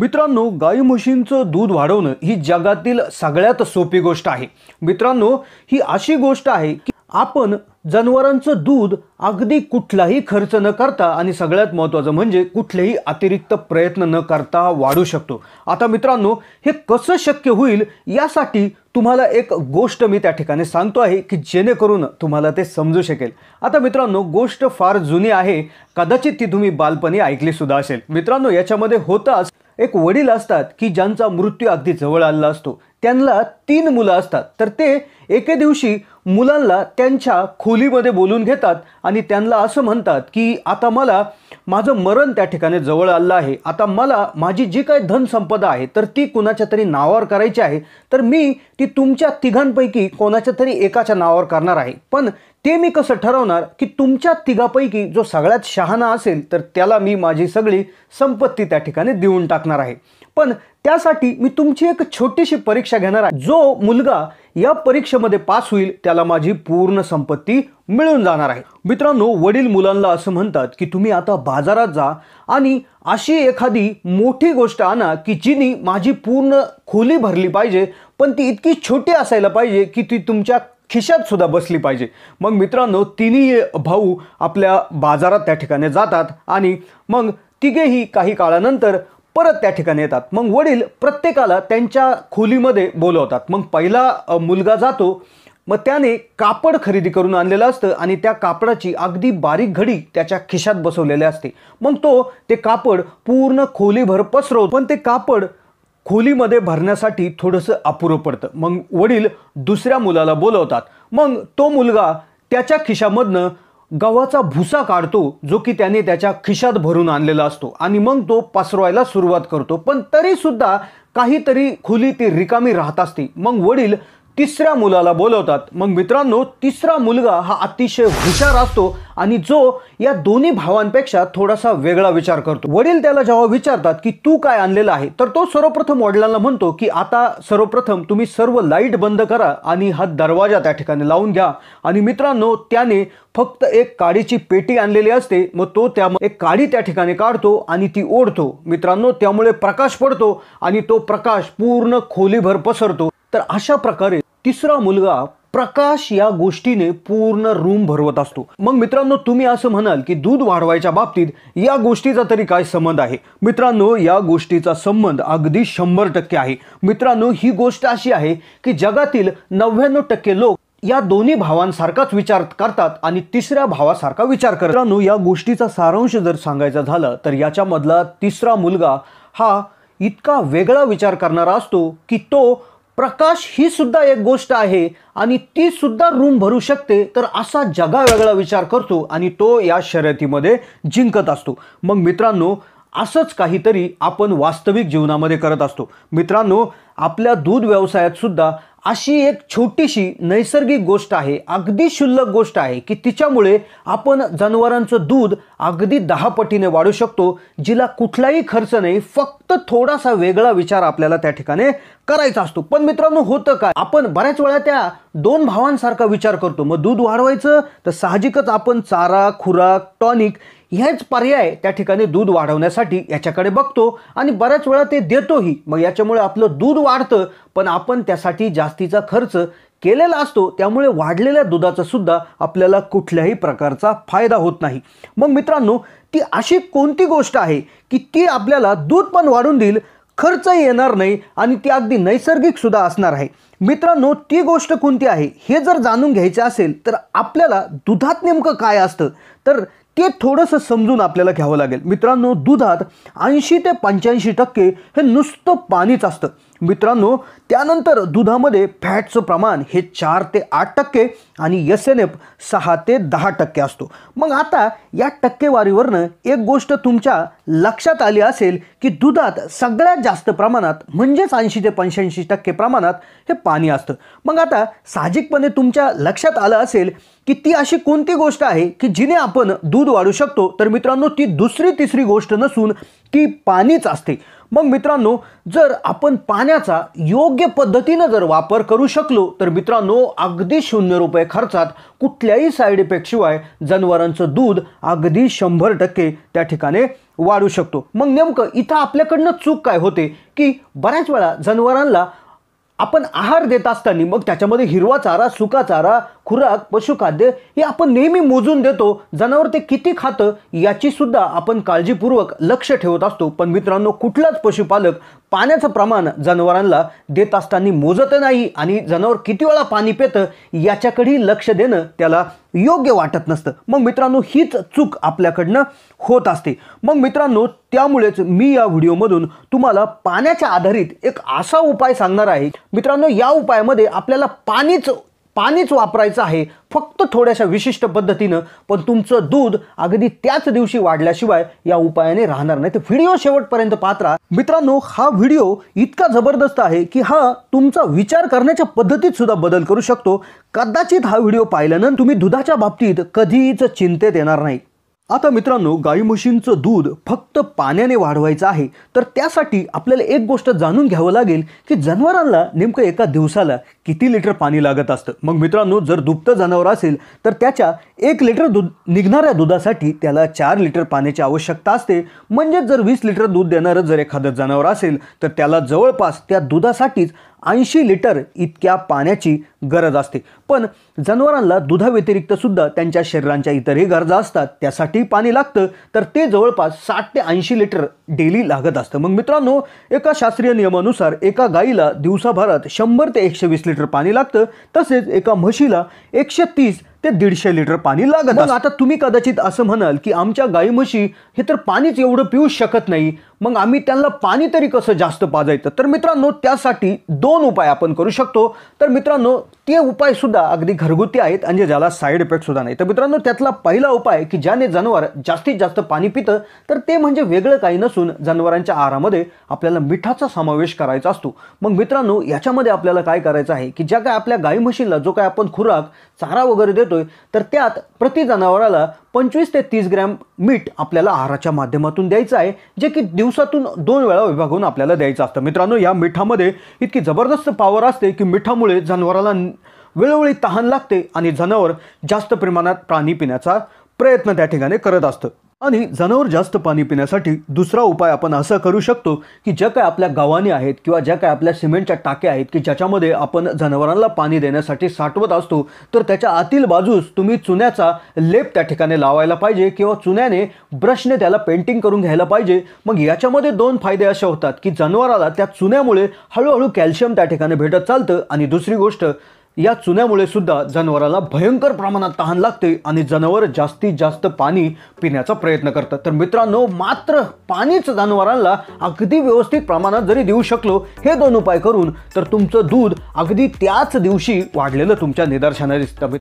मित्रांनो गाई म्हशींचं दूध वाढवणं ही जगातील सगळ्यात सोपी गोष्ट आहे मित्रांनो ही अशी गोष्ट आहे की आपण जनावरांचं दूध अगदी कुठलाही खर्च न करता आणि सगळ्यात महत्त्वाचं म्हणजे कुठलेही अतिरिक्त प्रयत्न न करता वाढू शकतो आता मित्रांनो हे कसं शक्य होईल यासाठी तुम्हाला एक गोष्ट मी त्या ठिकाणी सांगतो आहे की जेणेकरून तुम्हाला ते समजू शकेल आता मित्रांनो गोष्ट फार जुनी आहे कदाचित ती तुम्ही बालपणी ऐकली सुद्धा असेल मित्रांनो याच्यामध्ये होताच एक वडील असतात की ज्यांचा मृत्यू अगदी जवळ आलेला असतो त्यांना तीन मुलं असतात तर ते एके दिवशी मुलांना त्यांच्या खोलीमध्ये बोलून घेतात आणि त्यांना असं म्हणतात की आता मला माझं मरण त्या ठिकाणी जवळ आलं आहे आता मला माझी जी काही धनसंपदा आहे तर ती कुणाच्या तरी नावावर करायची आहे तर मी ती तुमच्या तिघांपैकी कोणाच्या तरी एकाच्या नावावर करणार आहे पण ते मी कसं ठरवणार की तुमच्या तिघापैकी जो सगळ्यात शहाणा असेल तर त्याला मी माझी सगळी संपत्ती त्या ठिकाणी देऊन टाकणार आहे पण त्यासाठी मी तुमची एक छोटीशी परीक्षा घेणार आहे जो मुलगा या परीक्षेमध्ये पास होईल त्याला माझी पूर्ण संपत्ती मिळून जाणार आहे मित्रांनो वडील मुलांना असं म्हणतात की तुम्ही आता बाजारात जा आणि अशी एखादी मोठी गोष्ट आणा की जिनी माझी पूर्ण खोली भरली पाहिजे पण ती इतकी छोटी असायला पाहिजे की ती तुमच्या खिशात सुद्धा बसली पाहिजे मग मित्रांनो तिन्ही भाऊ आपल्या बाजारात त्या ठिकाणी जातात आणि मग तिघेही काही काळानंतर परत त्या ठिकाणी येतात मग वडील प्रत्येकाला त्यांच्या खोलीमध्ये बोलवतात मग पहिला मुलगा जातो मग त्याने कापड खरेदी करून आणलेलं असतं आणि त्या कापडाची अगदी बारीक घडी त्याच्या खिशात बसवलेली असते मग तो ते कापड पूर्ण खोलीभर पसरवतो पण ते कापड खोलीमध्ये भरण्यासाठी थोडंसं अपुरं पडतं मग वडील दुसऱ्या मुलाला बोलवतात मग तो मुलगा त्याच्या खिशामधनं गव्हाचा भुसा काढतो जो की त्याने त्याच्या खिशात भरून आणलेला असतो आणि मग तो पसरवायला सुरुवात करतो पण तरीसुद्धा काहीतरी खोली ती रिकामी राहत असते मग वडील तिसऱ्या मुलाला बोलवतात मग मित्रांनो तिसरा मुलगा हा अतिशय हुशार असतो आणि जो या दोन्ही भावांपेक्षा थोडासा वेगळा विचार करतो वडील त्याला जेव्हा विचारतात की तू काय आणलेला आहे तर तो सर्वप्रथम वडिलांना म्हणतो की आता सर्वप्रथम तुम्ही सर्व लाईट बंद करा आणि हा दरवाजा त्या ठिकाणी लावून घ्या आणि मित्रांनो त्याने फक्त एक काडीची पेटी आणलेली असते मग तो त्या एक काडी त्या ठिकाणी काढतो आणि ती ओढतो मित्रांनो त्यामुळे प्रकाश पडतो आणि तो प्रकाश पूर्ण खोलीभर पसरतो तर अशा प्रकारे तिसरा मुलगा प्रकाश या गोष्टीने पूर्ण रूम भरवत असतो मग मित्रांनो तुम्ही असं म्हणाल की दूध वाढवायच्या बाबतीत या गोष्टीचा तरी काय संबंध आहे मित्रांनो या गोष्टीचा संबंध अगदी शंभर टक्के आहे मित्रांनो ही गोष्ट अशी आहे की जगातील नव्याण्णव टक्के लोक या दोन्ही भावांसारखाच विचार करतात आणि तिसऱ्या भावासारखा विचार करतात मित्रांनो या गोष्टीचा सारांश जर सांगायचा झाला तर याच्यामधला तिसरा मुलगा हा इतका वेगळा विचार करणारा असतो की तो प्रकाश ही सुद्धा एक गोष्ट आहे आणि ती सुद्धा रूम भरू शकते तर असा जगा वेगळा विचार करतो आणि तो या शर्यतीमध्ये जिंकत असतो मग मित्रांनो असंच काहीतरी आपण वास्तविक जीवनामध्ये करत असतो मित्रांनो आपल्या दूध व्यवसायात सुद्धा अशी एक छोटीशी नैसर्गिक गोष्ट आहे अगदी शुल्लक गोष्ट आहे की तिच्यामुळे आपण जनावरांचं दूध अगदी दहा पटीने वाढू शकतो जिला कुठलाही खर्च नाही फक्त थोडासा वेगळा विचार आपल्याला त्या ठिकाणी करायचा असतो पण मित्रांनो होतं काय आपण बऱ्याच वेळा त्या दोन भावांसारखा विचार करतो मग दूध वाढवायचं तर साहजिकच आपण चारा खुराक टॉनिक हेच पर्याय त्या ठिकाणी दूध वाढवण्यासाठी याच्याकडे बघतो आणि बऱ्याच वेळा ते देतोही मग याच्यामुळे आपलं दूध वाढतं पण आपण त्यासाठी जास्तीचा खर्च केलेला असतो त्यामुळे वाढलेल्या दुधाचा सुद्धा आपल्याला कुठल्याही प्रकारचा फायदा होत नाही मग मित्रांनो ती अशी कोणती गोष्ट आहे की ती आपल्याला दूध पण वाढून देईल खर्च येणार नाही आणि ती अगदी नैसर्गिक सुद्धा असणार आहे मित्रांनो ती गोष्ट कोणती आहे हे जर जाणून घ्यायचे असेल तर आपल्याला दुधात नेमकं काय असतं तर ते थोडंसं समजून आपल्याला घ्यावं लागेल मित्रांनो दुधात ऐंशी ते पंच्याऐंशी टक्के हे नुसतं पाणीच असतं मित्रांनो त्यानंतर दुधामध्ये फॅटचं प्रमाण हे चार ते आठ टक्के आणि एस एन एफ सहा ते दहा टक्के असतो मग आता या टक्केवारीवरनं एक गोष्ट तुमच्या लक्षात आली असेल की दुधात सगळ्यात जास्त प्रमाणात म्हणजेच ऐंशी ते पंच्याऐंशी टक्के प्रमाणात हे पाणी असतं मग आता साहजिकपणे तुमच्या लक्षात आलं असेल की ती अशी कोणती गोष्ट आहे की जिने आपण दूध वाढू शकतो तर मित्रांनो ती दुसरी तिसरी गोष्ट नसून ती पाणीच असते मग मित्रांनो जर आपण पाण्याचा योग्य पद्धतीनं जर वापर करू शकलो तर मित्रांनो अगदी शून्य रुपये खर्चात कुठल्याही साईड इफेक्टशिवाय जनावरांचं दूध अगदी शंभर टक्के त्या ठिकाणी वाढू शकतो मग नेमकं इथं आपल्याकडनं चूक काय होते की बऱ्याच वेळा जनावरांना आपण आहार देत असताना मग त्याच्यामध्ये हिरवा चारा सुका चारा खुराक पशुखाद्य हे आपण नेहमी मोजून देतो जनावर ते किती खातं याची सुद्धा आपण काळजीपूर्वक लक्ष ठेवत असतो पण मित्रांनो कुठलाच पशुपालक पाण्याचं प्रमाण जनावरांना देत असताना मोजत नाही आणि जनावर किती वेळा पाणी पितं याच्याकडेही लक्ष देणं त्याला योग्य वाटत नसतं मग मित्रांनो हीच चूक आपल्याकडनं होत असते मग मित्रांनो त्यामुळेच मी या व्हिडिओमधून तुम्हाला पाण्याच्या आधारित एक असा उपाय सांगणार आहे मित्रांनो या उपायामध्ये आपल्याला पाणीच पाणीच वापरायचं आहे फक्त थोड्याशा विशिष्ट पद्धतीनं पण तुमचं दूध अगदी त्याच दिवशी वाढल्याशिवाय या उपायाने राहणार नाही तर व्हिडिओ शेवटपर्यंत पात्रा मित्रांनो हा व्हिडिओ इतका जबरदस्त आहे की हा तुमचा विचार करण्याच्या पद्धतीत सुद्धा बदल करू शकतो कदाचित हा व्हिडिओ पाहिल्यानंतर तुम्ही दुधाच्या बाबतीत कधीच चिंतेत येणार नाही आता मित्रांनो गाई म्हशींचं दूध फक्त पाण्याने वाढवायचं आहे तर त्यासाठी आपल्याला एक गोष्ट जाणून घ्यावं लागेल की जनावरांना नेमकं एका दिवसाला किती लिटर पाणी लागत असतं मग मित्रांनो जर दुभतं जनावर असेल तर त्याच्या एक लिटर दूध निघणाऱ्या दुधासाठी त्याला चार लिटर पाण्याची आवश्यकता असते म्हणजेच जर वीस लिटर दूध देणारं जर एखादं जनावर असेल तर त्याला जवळपास त्या दुधासाठीच ऐंशी लिटर इतक्या पाण्याची गरज असते पण जनावरांना दुधाव्यतिरिक्तसुद्धा त्यांच्या शरीरांच्या इतरही गरजा असतात त्यासाठी पाणी लागतं तर ते जवळपास साठ ते ऐंशी लिटर डेली लागत असतं मग मित्रांनो एका शास्त्रीय नियमानुसार एका गाईला दिवसाभरात शंभर ते एकशे वीस लिटर पाणी लागतं तसेच एका म्हशीला एकशे तीस ते दीडशे लिटर पाणी लागत मग आता तुम्ही कदाचित असं म्हणाल की आमच्या गाई म्हशी हे तर पाणीच एवढं पिऊ शकत नाही मग आम्ही त्यांना पाणी तरी कसं जास्त पाजायचं तर मित्रांनो त्यासाठी दोन उपाय आपण करू शकतो तर मित्रांनो ते उपायसुद्धा अगदी घरगुती आहेत आणि ज्याला साईड सुद्धा नाही तर मित्रांनो त्यातला पहिला उपाय की ज्याने जनावर जास्तीत जास्त पाणी पितं तर ते म्हणजे वेगळं काही नसून जनावरांच्या आहारामध्ये आपल्याला मिठाचा समावेश करायचा असतो मग मित्रांनो याच्यामध्ये आपल्याला काय करायचं आहे की ज्या काय आपल्या गाई म्हशीला जो काय आपण खुराक चारा वगैरे देतो तर त्यात प्रति जनावराला पंचवीस ते तीस ग्रॅम मीठ आपल्याला आहाराच्या माध्यमातून द्यायचं आहे जे की दिवसातून दोन वेळा विभागून आपल्याला द्यायचं असतं मित्रांनो या मिठामध्ये इतकी जबरदस्त पावर असते की मिठामुळे जनावराला वेळोवेळी तहान लागते आणि जनावर जास्त प्रमाणात पाणी पिण्याचा प्रयत्न त्या ठिकाणी करत असतं आणि जनावर जास्त पाणी पिण्यासाठी दुसरा उपाय आपण असं करू शकतो की ज्या काय आपल्या गावाने आहेत किंवा ज्या काय आपल्या सिमेंटच्या टाक्या आहेत की ज्याच्यामध्ये आपण जनावरांना पाणी देण्यासाठी साठवत असतो तर त्याच्या आतील बाजूस तुम्ही चुन्याचा लेप त्या ठिकाणी लावायला पाहिजे किंवा चुन्याने ब्रशने त्याला पेंटिंग करून घ्यायला पाहिजे मग याच्यामध्ये दोन फायदे असे होतात की जनावराला त्या चुन्यामुळे हळूहळू कॅल्शियम त्या ठिकाणी भेटत चालतं आणि दुसरी गोष्ट या चुन्यामुळे सुद्धा जनावराला भयंकर प्रमाणात तहान लागते आणि जनावर जास्तीत जास्त पाणी पिण्याचा प्रयत्न करतात तर मित्रांनो मात्र पाणीच जनावरांना अगदी व्यवस्थित प्रमाणात जरी देऊ शकलो हे दोन उपाय करून तर तुमचं दूध अगदी त्याच दिवशी वाढलेलं तुमच्या निदर्शनाने दिसतं